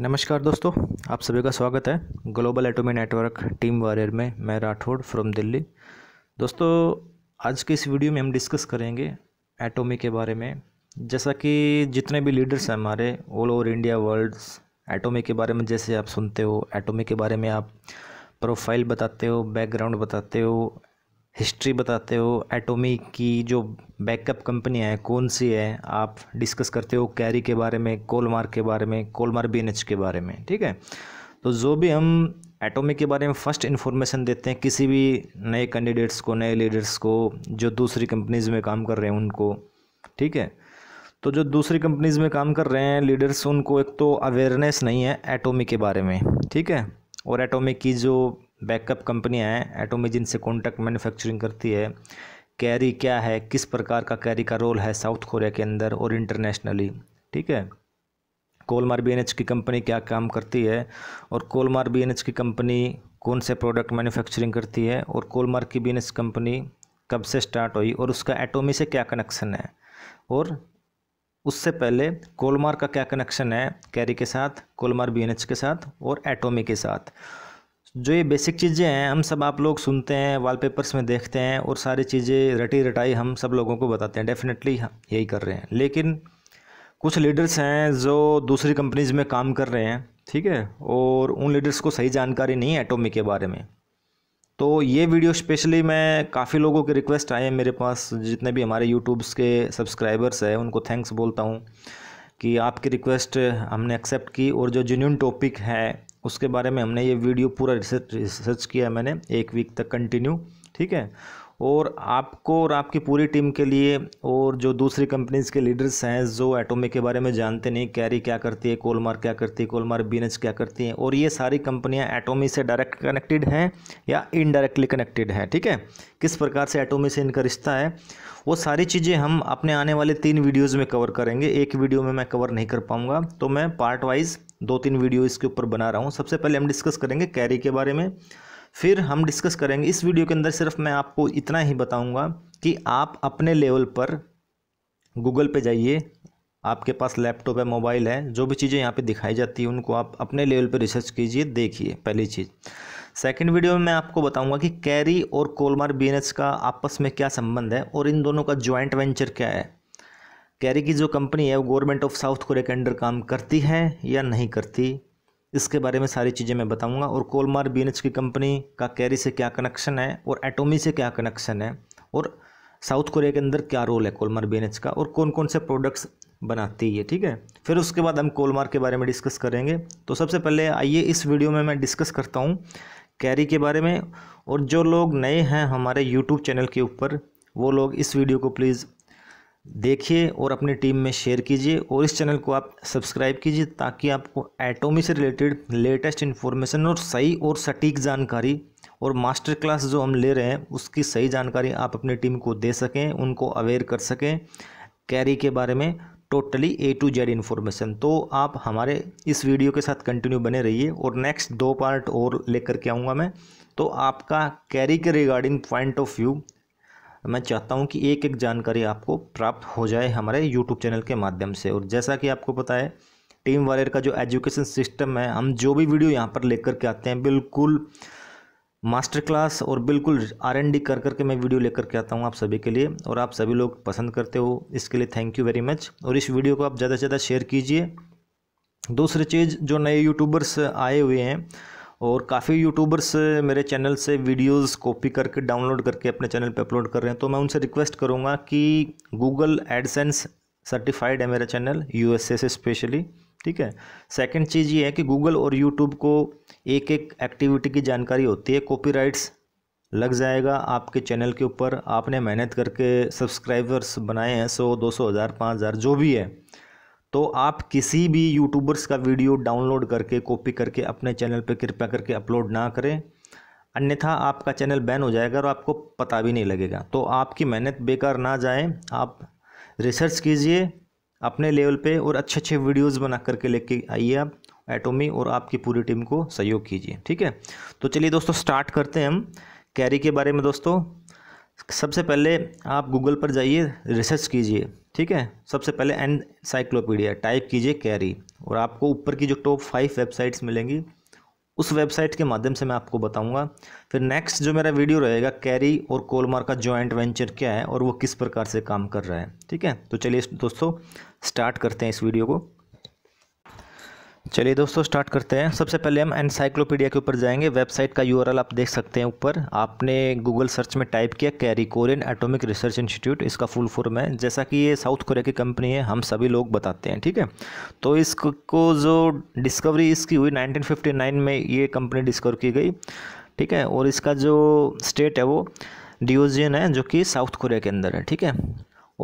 नमस्कार दोस्तों आप सभी का स्वागत है global Atomy network team warrior में मैं राठौड़ फ्रॉम दिल्ली दोस्तों आज के इस वीडियो में हम डिस्कस करेंगे एटोमी के बारे में जैसा कि जितने भी लीडर्स हैं हमारे all over India world's Atomy के बारे में जैसे आप सुनते हो एटोमी के बारे में आप प्रोफाइल बताते हो बैकग्राउंड बताते हो हिस्ट्री बताते हो एटोमी की जो बैकअप कंपनियाँ हैं कौन सी है आप डिस्कस करते हो कैरी के बारे में कोलमार के बारे में कोलमार बी के बारे में ठीक है तो जो भी हम एटोमी के बारे में फ़र्स्ट इन्फॉर्मेशन देते हैं किसी भी नए कैंडिडेट्स को नए लीडर्स को जो दूसरी कंपनीज़ में काम कर रहे हैं उनको ठीक है तो जो दूसरी कंपनीज़ में काम कर रहे हैं लीडर्स उनको एक तो अवेयरनेस नहीं है एटोमी के बारे में ठीक है और एटोमी की जो बैकअप कंपनियां हैं एटोमी जिनसे कॉन्टैक्ट मैन्युफैक्चरिंग करती है कैरी क्या है किस प्रकार का कैरी का रोल है साउथ कोरिया के अंदर और इंटरनेशनली ठीक है कोलमार बी की कंपनी क्या काम करती है और कोलमार बी की कंपनी कौन से प्रोडक्ट मैन्युफैक्चरिंग करती है और कोलमार की बी कंपनी कब से स्टार्ट हुई और उसका एटोमी से क्या कनेक्शन है और उससे पहले कोलमार का क्या कनेक्शन है कैरी के साथ कोलमार बी के साथ और एटोमी के साथ जो ये बेसिक चीज़ें हैं हम सब आप लोग सुनते हैं वॉलपेपर्स में देखते हैं और सारी चीज़ें रटी रटाई हम सब लोगों को बताते हैं डेफिनेटली यही कर रहे हैं लेकिन कुछ लीडर्स हैं जो दूसरी कंपनीज में काम कर रहे हैं ठीक है और उन लीडर्स को सही जानकारी नहीं है एटोमी के बारे में तो ये वीडियो स्पेशली मैं काफ़ी लोगों के रिक्वेस्ट आए हैं मेरे पास जितने भी हमारे यूट्यूब्स के सब्सक्राइबर्स हैं उनको थैंक्स बोलता हूँ कि आपकी रिक्वेस्ट हमने एक्सेप्ट की और जो जेन्यून टॉपिक है उसके बारे में हमने ये वीडियो पूरा रिसर्च रिसर्च किया मैंने एक वीक तक कंटिन्यू ठीक है और आपको और आपकी पूरी टीम के लिए और जो दूसरी कंपनीज़ के लीडर्स हैं जो एटोमिक के बारे में जानते नहीं कैरी क्या करती है कोलमार क्या करती है कोलमार बीनच क्या करती हैं और ये सारी कंपनियां एटोमी से डायरेक्ट कनेक्टेड हैं या इनडायरेक्टली कनेक्टेड हैं ठीक है किस प्रकार से एटोमी से इनका रिश्ता है वो सारी चीज़ें हम अपने आने वाले तीन वीडियोज़ में कवर करेंगे एक वीडियो में मैं कवर नहीं कर पाऊँगा तो मैं पार्ट वाइज़ दो तीन वीडियो इसके ऊपर बना रहा हूँ सबसे पहले हम डिस्कस करेंगे कैरी के बारे में फिर हम डिस्कस करेंगे इस वीडियो के अंदर सिर्फ मैं आपको इतना ही बताऊँगा कि आप अपने लेवल पर गूगल पर जाइए आपके पास लैपटॉप है मोबाइल है जो भी चीज़ें यहाँ पे दिखाई जाती हैं उनको आप अपने लेवल पे रिसर्च कीजिए देखिए पहली चीज़ सेकंड वीडियो में मैं आपको बताऊंगा कि कैरी और कोलमार बी का आपस में क्या संबंध है और इन दोनों का ज्वाइंट वेंचर क्या है कैरी की जो कंपनी है वो गवर्नमेंट ऑफ साउथ कोरिया के अंडर काम करती है या नहीं करती इसके बारे में सारी चीज़ें मैं बताऊंगा और कोलमार बी की कंपनी का कैरी से क्या कनेक्शन है और एटोमी से क्या कनेक्शन है और साउथ कोरिया के अंदर क्या रोल है कोलमार बी का और कौन कौन से प्रोडक्ट्स बनाती है ठीक है फिर उसके बाद हम कोलमार के बारे में डिस्कस करेंगे तो सबसे पहले आइए इस वीडियो में मैं डिस्कस करता हूँ कैरी के बारे में और जो लोग नए हैं हमारे यूट्यूब चैनल के ऊपर वो लोग इस वीडियो को प्लीज़ देखिए और अपनी टीम में शेयर कीजिए और इस चैनल को आप सब्सक्राइब कीजिए ताकि आपको एटोमी से रिलेटेड लेटेस्ट इन्फॉर्मेशन और सही और सटीक जानकारी और मास्टर क्लास जो हम ले रहे हैं उसकी सही जानकारी आप अपनी टीम को दे सकें उनको अवेयर कर सकें कैरी के बारे में totally A to Z information तो आप हमारे इस वीडियो के साथ कंटिन्यू बने रहिए और नेक्स्ट दो पार्ट और लेकर के आऊँगा मैं तो आपका कैरी के रिगार्डिंग पॉइंट ऑफ व्यू मैं चाहता हूँ कि एक एक जानकारी आपको प्राप्त हो जाए हमारे यूट्यूब चैनल के माध्यम से और जैसा कि आपको पता है टीम वालेर का जो एजुकेशन सिस्टम है हम जो भी वीडियो यहाँ पर लेकर के आते हैं बिल्कुल मास्टर क्लास और बिल्कुल आर एन डी कर करके मैं वीडियो लेकर के आता हूँ आप सभी के लिए और आप सभी लोग पसंद करते हो इसके लिए थैंक यू वेरी मच और इस वीडियो को आप ज़्यादा से ज़्यादा शेयर कीजिए दूसरी चीज़ जो नए यूट्यूबर्स आए हुए हैं और काफ़ी यूट्यूबर्स मेरे चैनल से वीडियोस कॉपी करके डाउनलोड करके अपने चैनल पे अपलोड कर रहे हैं तो मैं उनसे रिक्वेस्ट करूँगा कि गूगल एडसेंस सर्टिफाइड है मेरा चैनल यू से स्पेशली ठीक है सेकंड चीज़ ये है कि गूगल और यूट्यूब को एक एक एक्टिविटी की जानकारी होती है कॉपी लग जाएगा आपके चैनल के ऊपर आपने मेहनत करके सब्सक्राइबर्स बनाए हैं सौ दो सौ हज़ार पाँच हज़ार जो भी है तो आप किसी भी यूट्यूबर्स का वीडियो डाउनलोड करके कॉपी करके अपने चैनल पर कृपया करके अपलोड ना करें अन्यथा आपका चैनल बैन हो जाएगा और आपको पता भी नहीं लगेगा तो आपकी मेहनत बेकार ना जाए आप रिसर्च कीजिए अपने लेवल पे और अच्छे अच्छे वीडियोस बना करके लेके आइए आप एटोमी और आपकी पूरी टीम को सहयोग कीजिए ठीक है तो चलिए दोस्तों स्टार्ट करते हैं हम कैरी के बारे में दोस्तों सबसे पहले आप गूगल पर जाइए रिसर्च कीजिए ठीक है सबसे पहले एन साइक्लोपीडिया टाइप कीजिए कैरी और आपको ऊपर की जो टॉप फाइव वेबसाइट्स मिलेंगी उस वेबसाइट के माध्यम से मैं आपको बताऊंगा फिर नेक्स्ट जो मेरा वीडियो रहेगा कैरी और कोलमार का जॉइंट वेंचर क्या है और वो किस प्रकार से काम कर रहा है ठीक है तो चलिए दोस्तों स्टार्ट करते हैं इस वीडियो को चलिए दोस्तों स्टार्ट करते हैं सबसे पहले हम एनसाइक्लोपीडिया के ऊपर जाएंगे वेबसाइट का यूआरएल आप देख सकते हैं ऊपर आपने गूगल सर्च में टाइप किया कैरिकोरियन एटॉमिक रिसर्च इंस्टीट्यूट इसका फुल फॉर्म है जैसा कि ये साउथ कोरिया की कंपनी है हम सभी लोग बताते हैं ठीक है तो इसको जो डिस्कवरी इसकी हुई नाइनटीन में ये कंपनी डिस्कवर की गई ठीक है और इसका जो स्टेट है वो डिओजियन है जो कि साउथ कोरिया के अंदर है ठीक है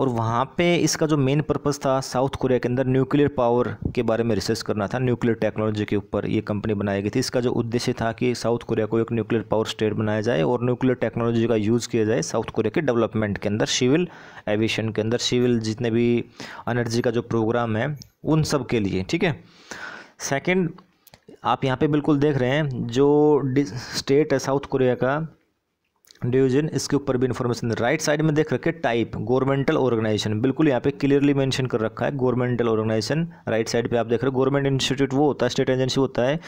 और वहाँ पे इसका जो मेन पर्पस था साउथ कोरिया के अंदर न्यूक्लियर पावर के बारे में रिसर्च करना था न्यूक्लियर टेक्नोलॉजी के ऊपर ये कंपनी बनाई गई थी इसका जो उद्देश्य था कि साउथ कोरिया को एक न्यूक्लियर पावर स्टेट बनाया जाए और न्यूक्लियर टेक्नोलॉजी का यूज़ किया जाए साउथ कोरिया के डेवलपमेंट के अंदर सिविल एविएशन के अंदर सिविल जितने भी एनर्जी का जो प्रोग्राम है उन सब के लिए ठीक है सेकेंड आप यहाँ पर बिल्कुल देख रहे हैं जो स्टेट है साउथ कोरिया का डिवीजन इसके ऊपर भी इन्फॉर्मेशन राइट साइड में देख रखे टाइप गवर्नमेंटल ऑर्गेनाइजेशन बिल्कुल यहाँ पे क्लियरली मेंशन कर रखा है गवर्नमेंटल ऑर्गेनाइजेशन राइट साइड पे आप देख रहे हो गवर्नमेंट इंस्टीट्यूट वो होता है स्टेट एजेंसी होता है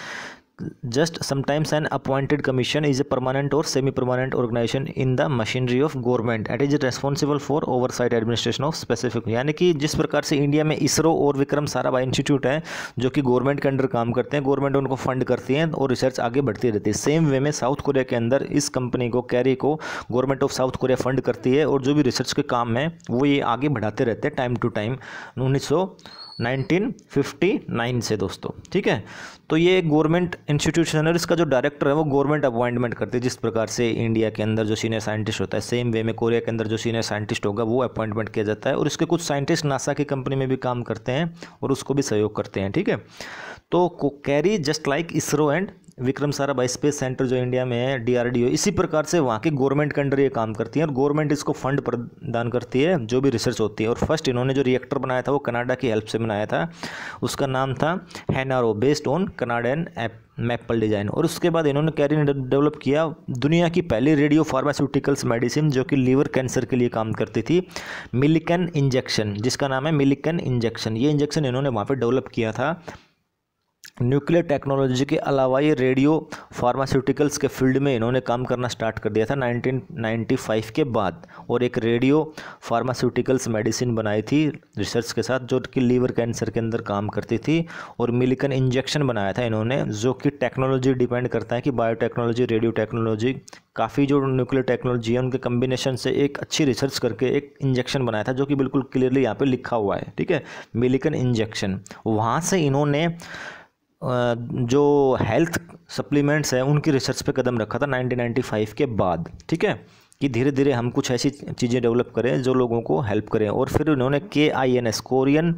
just sometimes an appointed commission is a permanent or semi permanent organization in the machinery of government it is responsible for oversight administration of specific यानी कि जिस प्रकार से इंडिया में इसरो और विक्रम साराभाई इंस्टीट्यूट है जो कि गवर्नमेंट के अंडर काम करते हैं गवर्नमेंट उनको फंड करती है और रिसर्च आगे बढ़ती रहती है सेम वे में साउथ कोरिया के अंदर इस कंपनी को कैरी को government of South Korea fund करती है और जो भी रिसर्च के काम है वो ये आगे बढ़ाते रहते हैं टाइम टू टाइम उन्नीस 1959 से दोस्तों ठीक है तो ये एक गवर्नमेंट इंस्टीट्यूशन है इसका जो डायरेक्टर है वो गवर्नमेंट अपॉइंटमेंट करती है जिस प्रकार से इंडिया के अंदर जो सीनियर साइंटिस्ट होता है सेम वे में कोरिया के अंदर जो सीनियर साइंटिस्ट होगा वो अपॉइंटमेंट किया जाता है और इसके कुछ साइंटिस्ट नासा की कंपनी में भी काम करते हैं और उसको भी सहयोग करते हैं ठीक है तो KAERI just like ISRO and Vikram Sarabhai space centre जो इंडिया में है डीआरडीओ इसी प्रकार से वहाँ के गवर्नमेंट के अंडर ये काम करती है और गवर्नमेंट इसको फंड प्रदान करती है जो भी रिसर्च होती है और फर्स्ट इन्होंने जो रिएक्टर बनाया था वो कनाडा की हेल्प से बनाया था उसका नाम था हैनारो बेस्ड ऑन कनाडन एप मैपल डिज़ाइन और उसके बाद इन्होंने कैरियर डेवलप किया दुनिया की पहली रेडियो फार्मास्यूटिकल्स मेडिसिन जो कि लीवर कैंसर के लिए काम करती थी मिलिकन इंजेक्शन जिसका नाम है मिलिकन इंजेक्शन ये इंजेक्शन इन्होंने वहाँ पर डेवलप किया था न्यूक्लियर टेक्नोलॉजी के अलावा ये रेडियो फार्मास्यूटिकल्स के फील्ड में इन्होंने काम करना स्टार्ट कर दिया था 1995 के बाद और एक रेडियो फार्मास्यूटिकल्स मेडिसिन बनाई थी रिसर्च के साथ जो कि लीवर कैंसर के अंदर काम करती थी और मिलिकन इंजेक्शन बनाया था इन्होंने जो कि टेक्नोलॉजी डिपेंड करता है कि बायोटेक्नोलॉजी रेडियो टेक्नोलॉजी काफ़ी जो न्यूक्लियर टेक्नोलॉजी है उनके कम्बिनेशन से एक अच्छी रिसर्च करके एक इंजेक्शन बनाया था जो कि बिल्कुल क्लियरली यहाँ पर लिखा हुआ है ठीक है मिलिकन इंजेक्शन वहाँ से इन्होंने जो हेल्थ सप्लीमेंट्स हैं उनकी रिसर्च पे कदम रखा था 1995 के बाद ठीक है कि धीरे धीरे हम कुछ ऐसी चीज़ें डेवलप करें जो लोगों को हेल्प करें और फिर उन्होंने K I N S Korean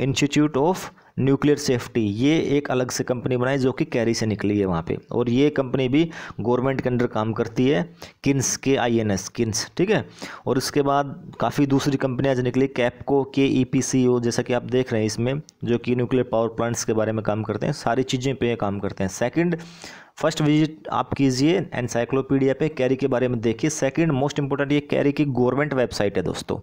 institute of nuclear safety ये एक अलग से कंपनी बनाई जो कि कैरी से निकली है वहाँ पे और ये कंपनी भी गवर्नमेंट के अंडर काम करती है किन्स के आई एन एस किन्स ठीक है और उसके बाद काफ़ी दूसरी कंपनियाँ निकली कैपको के ई पी सी ओ जैसा कि आप देख रहे हैं इसमें जो कि न्यूक्लियर पावर प्लांट्स के बारे में काम करते हैं सारी चीज़ें पे काम करते हैं सेकेंड फर्स्ट विजिट आप कीजिए एनसाइक्लोपीडिया पे कैरी के बारे में देखिए सेकंड मोस्ट इंपॉर्टेंट ये कैरी की गवर्नमेंट वेबसाइट है दोस्तों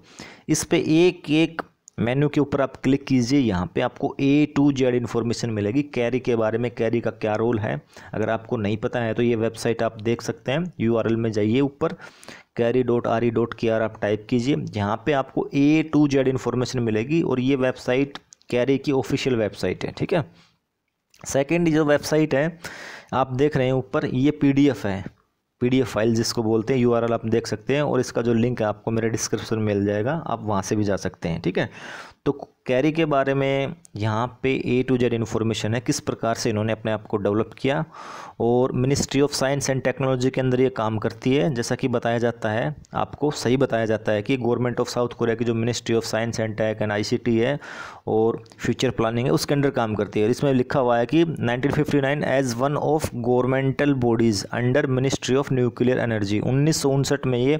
इस पर एक एक मेन्यू के ऊपर आप क्लिक कीजिए यहाँ पे आपको ए टू जेड इन्फॉर्मेशन मिलेगी कैरी के बारे में कैरी का क्या रोल है अगर आपको नहीं पता है तो ये वेबसाइट आप देख सकते हैं यू में जाइए ऊपर KAERI dot R E dot K R आप टाइप कीजिए यहाँ पे आपको ए टू जेड इन्फॉर्मेशन मिलेगी और ये वेबसाइट कैरी की ऑफिशियल वेबसाइट है ठीक है सेकेंड जो वेबसाइट है आप देख रहे हैं ऊपर ये पीडीएफ है पीडीएफ फाइल जिसको बोलते हैं यूआरएल आप देख सकते हैं और इसका जो लिंक है आपको मेरे डिस्क्रिप्शन में मिल जाएगा आप वहाँ से भी जा सकते हैं ठीक है तो कैरी के बारे में यहाँ पे ए टू जेड इन्फॉर्मेशन है किस प्रकार से इन्होंने अपने आप को डेवलप किया और ministry of science and technology के अंदर ये काम करती है जैसा कि बताया जाता है आपको सही बताया जाता है कि गवर्नमेंट ऑफ साउथ कोरिया की जो ministry of science and tech and I है और फ्यूचर प्लानिंग है उसके अंडर काम करती है और इसमें लिखा हुआ है कि nineteen as one of governmental bodies under ministry of nuclear energy उन्नीस में ये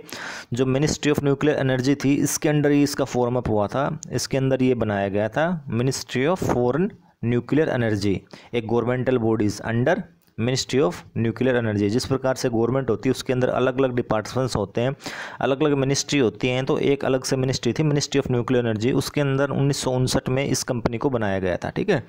जो मिनिस्ट्री ऑफ न्यूक्लियर एनर्जी थी इसके अंडर ही इसका फॉर्मअप हुआ था इसके अंदर ये बना बनाया गया था ministry of foreign nuclear energy एक governmental bodies under ministry of nuclear energy जिस प्रकार से गवर्नमेंट होती है उसके अंदर अलग अलग डिपार्टमेंट्स होते हैं अलग अलग मिनिस्ट्री होती हैं तो एक अलग से मिनिस्ट्री थी मिनिस्ट्री ऑफ न्यूक्लियर एनर्जी उसके अंदर उन्नीस में इस कंपनी को बनाया गया था ठीक है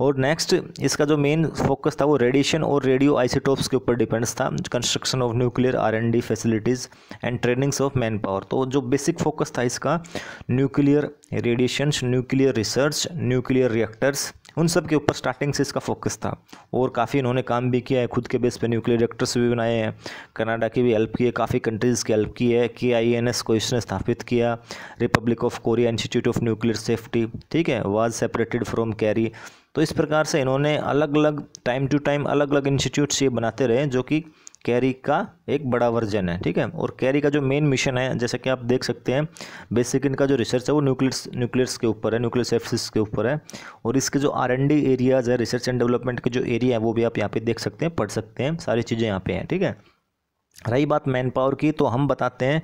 और नेक्स्ट इसका जो मेन फोकस था वो रेडिएशन और रेडियो आइसीटोप्स के ऊपर डिपेंड्स था construction of nuclear R and D facilities and trainings of man power तो जो बेसिक फोकस था इसका nuclear radiation nuclear research nuclear reactors उन सब के ऊपर स्टार्टिंग से इसका फोकस था और काफ़ी इन्होंने काम भी किया है खुद के बेस पे न्यूक्लियर रिएक्टर्स भी बनाए हैं कनाडा की भी हेल्प की है काफ़ी कंट्रीज़ की हेल्प की है के आई एन एस को इसने स्थापित किया Republic of Korea institute of nuclear safety ठीक है वाज सेपरेटेड फ्रॉम कैरी तो इस प्रकार से इन्होंने अलग अलग टाइम टू टाइम अलग अलग इंस्टीट्यूट्स ये बनाते रहे जो कि कैरी का एक बड़ा वर्जन है ठीक है और कैरी का जो मेन मिशन है जैसे कि आप देख सकते हैं बेसिक इनका जो रिसर्च है वो न्यूक्लियस न्यूक्लियस के ऊपर है न्यूक्लियस एफसिस के ऊपर है और इसके जो आर एन डी एरियाज है रिसर्च एंड डेवलपमेंट के जो एरिया है वो भी आप यहाँ पे देख सकते हैं पढ़ सकते हैं सारी चीज़ें यहाँ पे हैं ठीक है रही बात मैन पावर की तो हम बताते हैं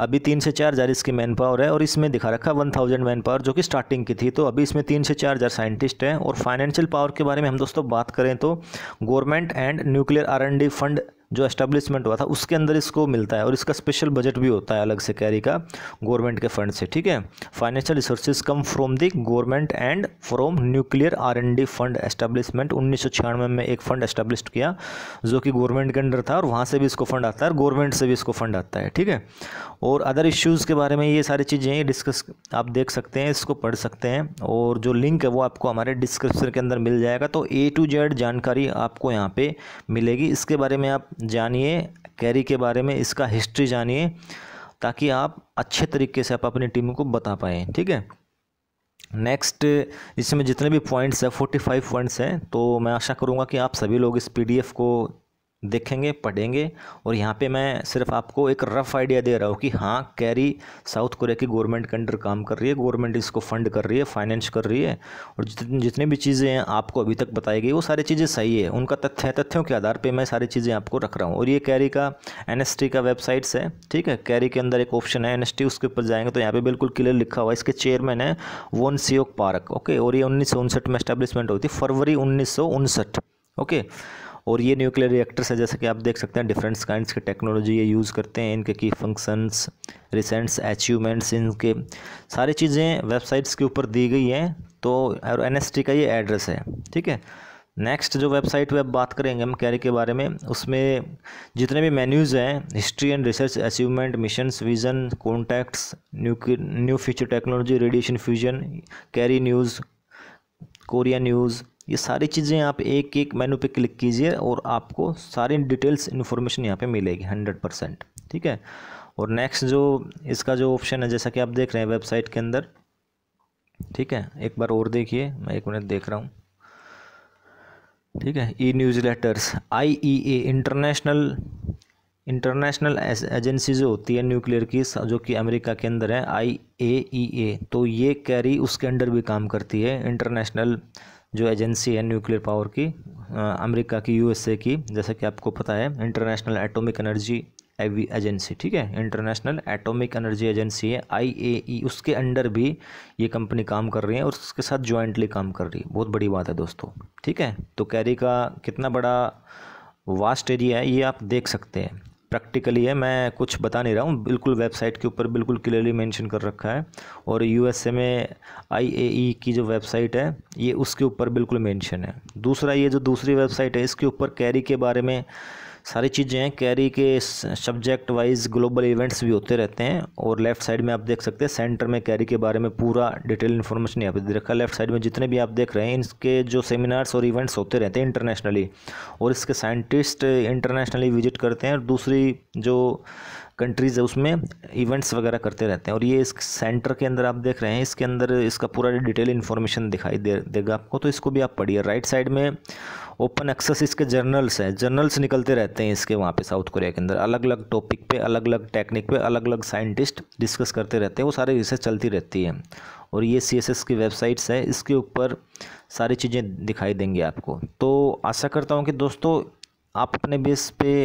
अभी तीन से चार हज़ार इसकी मैन पावर है और इसमें दिखा रखा है वन थाउजेंड मैन पावर जो कि स्टार्टिंग की थी तो अभी इसमें तीन से चार हज़ार साइंटिस्ट हैं और फाइनेंशियल पावर के बारे में हम दोस्तों बात करें तो government and nuclear R and D fund जो एस्टेब्लिशमेंट हुआ था उसके अंदर इसको मिलता है और इसका स्पेशल बजट भी होता है अलग से कैरी का गवर्नमेंट के फंड से ठीक है financial resources come from the government and from nuclear R N D fund establishment उन्नीस में एक फंड एस्टेब्लिश किया जो कि गवर्नमेंट के अंडर था और वहाँ से भी इसको फंड आता है और गवर्नमेंट से भी इसको फंड आता है ठीक है और अदर इश्यूज़ के बारे में ये सारी चीज़ें डिस्कस आप देख सकते हैं इसको पढ़ सकते हैं और जो लिंक है वो आपको हमारे डिस्क्रिप्शन के अंदर मिल जाएगा तो ए टू जेड जानकारी आपको यहाँ पे मिलेगी इसके बारे में आप जानिए कैरी के बारे में इसका हिस्ट्री जानिए ताकि आप अच्छे तरीके से आप अपनी टीम को बता पाएँ ठीक है नेक्स्ट इसमें जितने भी पॉइंट्स हैं फोर्टी फाइव पॉइंट्स हैं तो मैं आशा करूँगा कि आप सभी लोग इस पीडीएफ को देखेंगे पढ़ेंगे और यहाँ पे मैं सिर्फ आपको एक रफ़ आइडिया दे रहा हूँ कि हाँ कैरी साउथ कोरिया की गवर्नमेंट के अंडर काम कर रही है गवर्नमेंट इसको फंड कर रही है फाइनेंस कर रही है और जितने जितने भी चीज़ें हैं आपको अभी तक बताई गई वो सारी चीज़ें सही है उनका तथ्य तथ्यों के आधार पर मैं सारी चीज़ें आपको रख रहा हूँ और ये कैरी का एन का वेबसाइट्स है ठीक है कैरी के अंदर एक ऑप्शन है एन उसके ऊपर जाएंगे तो यहाँ पर बिल्कुल क्लियर लिखा हुआ है इसके चेयरमैन है वोन सियोक पार्क ओके और ये उन्नीस में स्टैब्लिशमेंट हुई थी फरवरी उन्नीस ओके okay. और ये न्यूक्लियर रिएक्टर्स है जैसे कि आप देख सकते हैं डिफरेंट काइंड के टेक्नोलॉजी ये यूज़ करते हैं इनके की फंक्शंस रिसेंट्स अचीवमेंट्स इनके सारी चीज़ें वेबसाइट्स के ऊपर दी गई हैं तो और एन का ये एड्रेस है ठीक है नेक्स्ट जो वेबसाइट पे अब बात करेंगे हम कैरी के बारे में उसमें जितने भी मेन्यूज़ हैं history and research achievement missions vision contacts new new future technology radiation fusion KAERI news Korea news ये सारी चीज़ें आप एक एक मेनू पे क्लिक कीजिए और आपको सारी डिटेल्स इन्फॉर्मेशन यहाँ पे मिलेगी हंड्रेड परसेंट ठीक है और नेक्स्ट जो इसका जो ऑप्शन है जैसा कि आप देख रहे हैं वेबसाइट के अंदर ठीक है एक बार और देखिए मैं एक मिनट देख रहा हूँ ठीक है E newsletters I E A international international agency जो होती है न्यूक्लियर की जो कि अमेरिका के अंदर है आई ए ई ए तो ये कैरी उसके अंडर भी काम करती है इंटरनेशनल जो एजेंसी है न्यूक्लियर पावर की अमेरिका की यूएसए की जैसा कि आपको पता है इंटरनेशनल एटॉमिक एनर्जी एजेंसी ठीक है इंटरनेशनल एटॉमिक एनर्जी एजेंसी है आईएई e, उसके अंडर भी ये कंपनी काम कर रही है और उसके साथ जॉइंटली काम कर रही है बहुत बड़ी बात है दोस्तों ठीक है तो कैरी का कितना बड़ा वास्ट एरिया है ये आप देख सकते हैं प्रैक्टिकली है मैं कुछ बता नहीं रहा हूँ बिल्कुल वेबसाइट के ऊपर बिल्कुल क्लियरली मेंशन कर रखा है और यूएसए में आईएई e की जो वेबसाइट है ये उसके ऊपर बिल्कुल मेंशन है दूसरा ये जो दूसरी वेबसाइट है इसके ऊपर कैरी के बारे में सारी चीज़ें हैं कैरी के सब्जेक्ट वाइज ग्लोबल इवेंट्स भी होते रहते हैं और लेफ्ट साइड में आप देख सकते हैं सेंटर में कैरी के बारे में पूरा डिटेल इन्फॉर्मेशन यहाँ पे दे रखा है लेफ्ट साइड में जितने भी आप देख रहे हैं इनके जो सेमिनार्स और इवेंट्स होते रहते हैं इंटरनेशनली और इसके साइंटिस्ट इंटरनेशनली विजिट करते हैं और दूसरी जो कंट्रीज़ है उसमें इवेंट्स वगैरह करते रहते हैं और ये इस सेंटर के अंदर आप देख रहे हैं इसके अंदर इसका पूरा डिटेल इन्फॉर्मेशन दिखाई दे देगा आपको तो इसको भी आप पढ़िए राइट साइड में ओपन एक्सेस इसके जर्नल्स हैं जर्नल्स निकलते रहते हैं इसके वहाँ पे साउथ कोरिया के अंदर अलग अलग टॉपिक पे अलग अलग टेक्निक पे अलग अलग साइंटिस्ट डिस्कस करते रहते हैं वो सारी रिसर्च चलती रहती है और ये सी की वेबसाइट्स हैं इसके ऊपर सारी चीज़ें दिखाई देंगी आपको तो आशा करता हूँ कि दोस्तों आप अपने बेस पे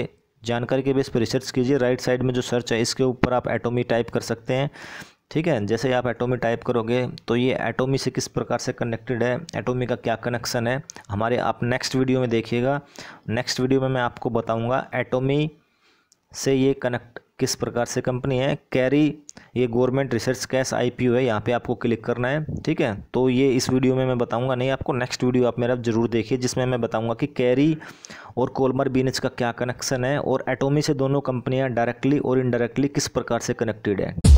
जानकारी के बेस पर रिसर्च कीजिए राइट साइड में जो सर्च है इसके ऊपर आप एटोमी टाइप कर सकते हैं ठीक है जैसे आप एटोमी टाइप करोगे तो ये एटोमी से किस प्रकार से कनेक्टेड है एटोमी का क्या कनेक्शन है हमारे आप नेक्स्ट वीडियो में देखिएगा नेक्स्ट वीडियो में मैं आपको बताऊंगा एटोमी से ये कनेक्ट किस प्रकार से कंपनी है कैरी ये गवर्नमेंट रिसर्च कैश आईपीओ है यहाँ पे आपको क्लिक करना है ठीक है तो ये इस वीडियो में मैं बताऊंगा नहीं आपको नेक्स्ट वीडियो आप मेरा जरूर देखिए जिसमें मैं बताऊंगा कि कैरी और कोलमर बीनेच का क्या कनेक्शन है और एटोमी से दोनों कंपनियाँ डायरेक्टली और इनडायरेक्टली किस प्रकार से कनेक्टेड है